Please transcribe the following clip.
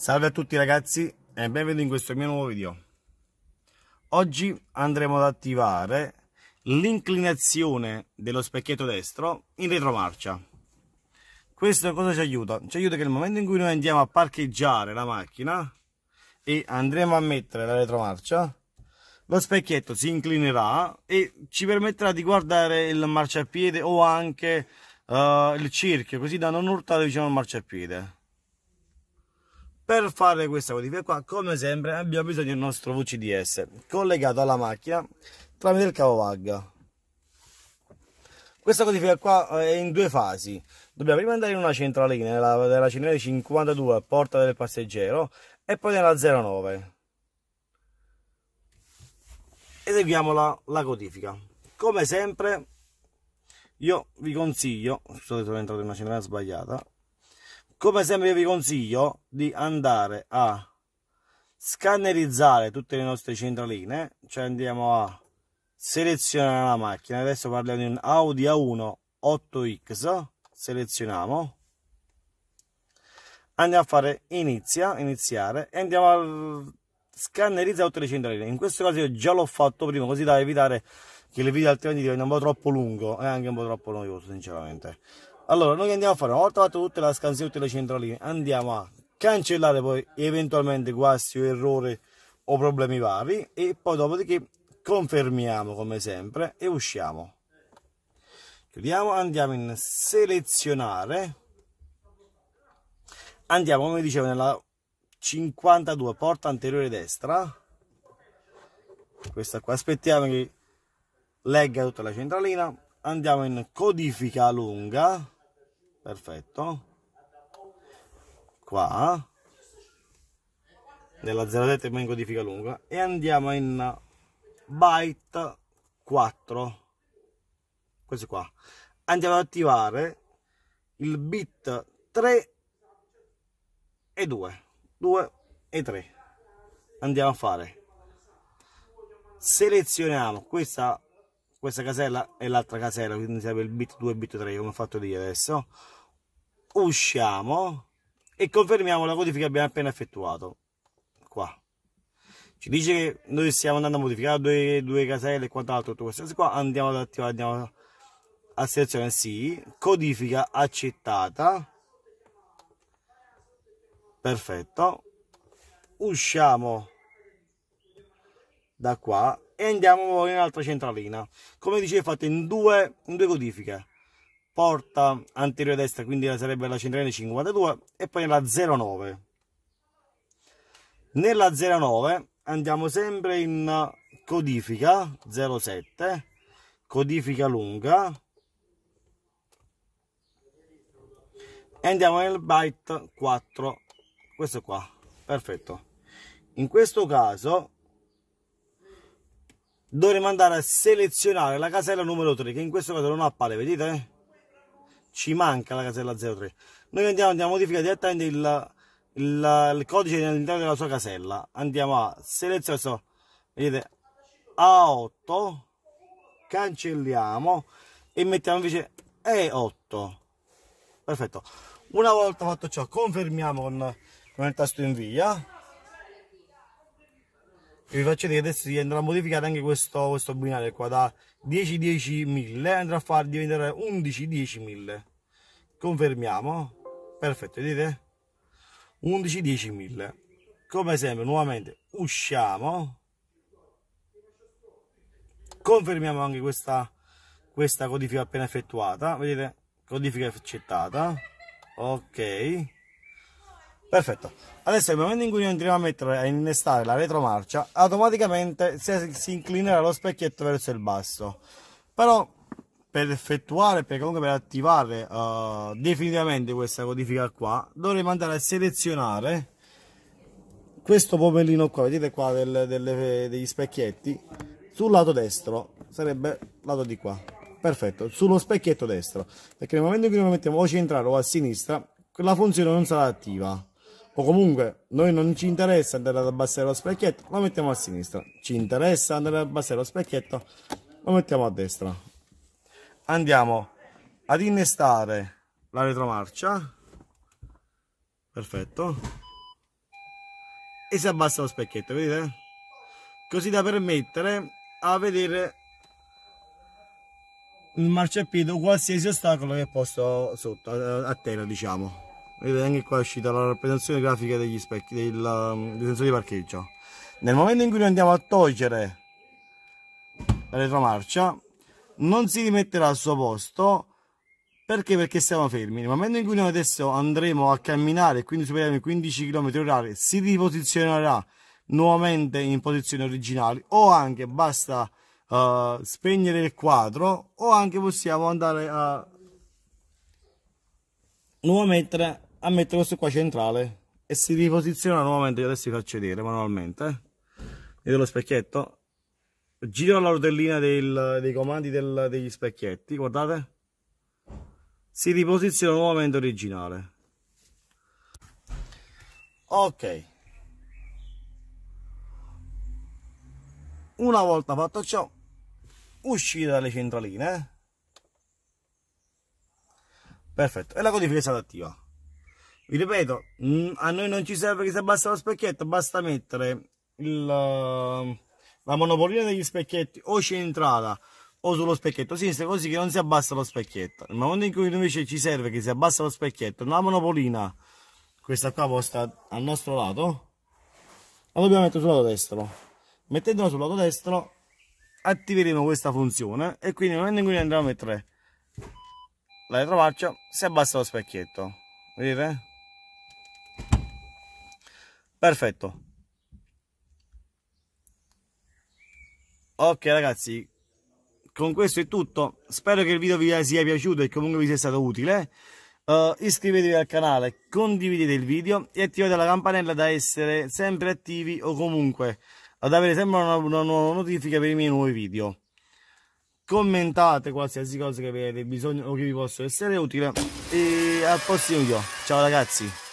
Salve a tutti ragazzi e benvenuti in questo mio nuovo video. Oggi andremo ad attivare l'inclinazione dello specchietto destro in retromarcia. Questo cosa ci aiuta? Ci aiuta che nel momento in cui noi andiamo a parcheggiare la macchina e andremo a mettere la retromarcia, lo specchietto si inclinerà e ci permetterà di guardare il marciapiede o anche uh, il cerchio, così da non urtare vicino al marciapiede per fare questa modifica qua come sempre abbiamo bisogno del nostro VCDS collegato alla macchina tramite il cavo VAG questa codifica qua eh, è in due fasi dobbiamo prima andare in una centralina nella, nella centralina 52 a porta del passeggero e poi nella 09 eseguiamo la, la codifica come sempre io vi consiglio scusate sono entrato in una centralina sbagliata come sempre vi consiglio di andare a scannerizzare tutte le nostre centraline cioè andiamo a selezionare la macchina adesso parliamo di un Audi A1 8X selezioniamo andiamo a fare inizia iniziare e andiamo a scannerizzare tutte le centraline in questo caso io già l'ho fatto prima così da evitare che il video altrimenti diventa un po' troppo lungo e anche un po' troppo noioso sinceramente allora noi andiamo a fare una volta fatta tutte le scansioni tutte le centraline andiamo a cancellare poi eventualmente guasti o errori o problemi vari e poi dopodiché confermiamo come sempre e usciamo chiudiamo andiamo in selezionare andiamo come dicevo nella 52 porta anteriore destra questa qua aspettiamo che legga tutta la centralina andiamo in codifica lunga perfetto qua nella 07 manco di codifica lunga e andiamo in byte 4 questo qua andiamo ad attivare il bit 3 e 2 2 e 3 andiamo a fare selezioniamo questa questa casella è l'altra casella, quindi serve il bit 2 e bit 3, come ho fatto lì adesso. Usciamo e confermiamo la codifica che abbiamo appena effettuato. Qua. Ci dice che noi stiamo andando a modificare due, due caselle e quant'altro, tutto questo qua. Andiamo ad attivare, andiamo a selezione sì, codifica accettata. Perfetto. Usciamo da qua e andiamo in un'altra centralina come dicevo fatto in due, in due codifiche porta anteriore destra quindi sarebbe la centralina 52 e poi la 09 nella 09 andiamo sempre in codifica 07 codifica lunga e andiamo nel byte 4 questo qua perfetto in questo caso dovremo andare a selezionare la casella numero 3 che in questo caso non appare vedete ci manca la casella 03 noi andiamo, andiamo a modificare direttamente il, il, il codice all'interno della sua casella andiamo a selezionare vedete A8 cancelliamo e mettiamo invece E8 perfetto una volta fatto ciò confermiamo con, con il tasto invia vi faccio vedere adesso andrà modificato anche questo, questo binario qua da 10 10 1000 andrà a far diventare 11 10 1000 confermiamo perfetto vedete 11 10 1000 come sempre nuovamente usciamo confermiamo anche questa questa codifica appena effettuata vedete codifica accettata ok Perfetto. Adesso nel momento in cui noi andiamo a mettere a innestare la retromarcia, automaticamente si, si inclinerà lo specchietto verso il basso. Però per effettuare, per comunque per attivare uh, definitivamente questa codifica qua, dovremo andare a selezionare questo pomellino qua, vedete qua del, delle, degli specchietti, sul lato destro, sarebbe lato di qua, perfetto, sullo specchietto destro, perché nel momento in cui lo mettiamo o centrale o a sinistra, la funzione non sarà attiva o comunque noi non ci interessa andare ad abbassare lo specchietto, lo mettiamo a sinistra, ci interessa andare ad abbassare lo specchietto, lo mettiamo a destra. Andiamo ad innestare la retromarcia, perfetto, e si abbassa lo specchietto, vedete? Così da permettere a vedere il marciapiede o qualsiasi ostacolo che è posto sotto, a terra diciamo vedete anche qua è uscita la rappresentazione grafica degli specchi del, um, sensore di parcheggio nel momento in cui noi andiamo a togliere la retromarcia non si rimetterà al suo posto perché? Perché siamo fermi. Nel momento in cui noi adesso andremo a camminare, quindi superiamo i 15 km h si riposizionerà nuovamente in posizione originale o anche basta uh, spegnere il quadro o anche possiamo andare a nuovamente a mettere questo qua centrale e si riposiziona nuovamente, adesso vi faccio vedere manualmente, eh. vedete lo specchietto? Giro la rotellina del, dei comandi del, degli specchietti, guardate, si riposiziona nuovamente originale. Ok, una volta fatto ciò uscire dalle centraline eh. perfetto e la codifica è stata attiva vi ripeto mm, a noi non ci serve che si abbassa lo specchietto basta mettere il, eh, la monopolina degli specchietti o centrata o sullo specchietto sinistra così che non si abbassa lo specchietto nel momento in cui invece ci serve che si abbassa lo specchietto la monopolina questa qua posta al nostro lato la dobbiamo mettere sul lato destro mettendola sul lato destro attiveremo questa funzione e quindi nel momento in cui andiamo a mettere la retromarcia si abbassa lo specchietto vedete? perfetto ok ragazzi con questo è tutto spero che il video vi sia piaciuto e comunque vi sia stato utile uh, iscrivetevi al canale condividete il video e attivate la campanella da essere sempre attivi o comunque ad avere sempre una, una nuova notifica per i miei nuovi video commentate qualsiasi cosa che avete bisogno o che vi possa essere utile e al prossimo video ciao ragazzi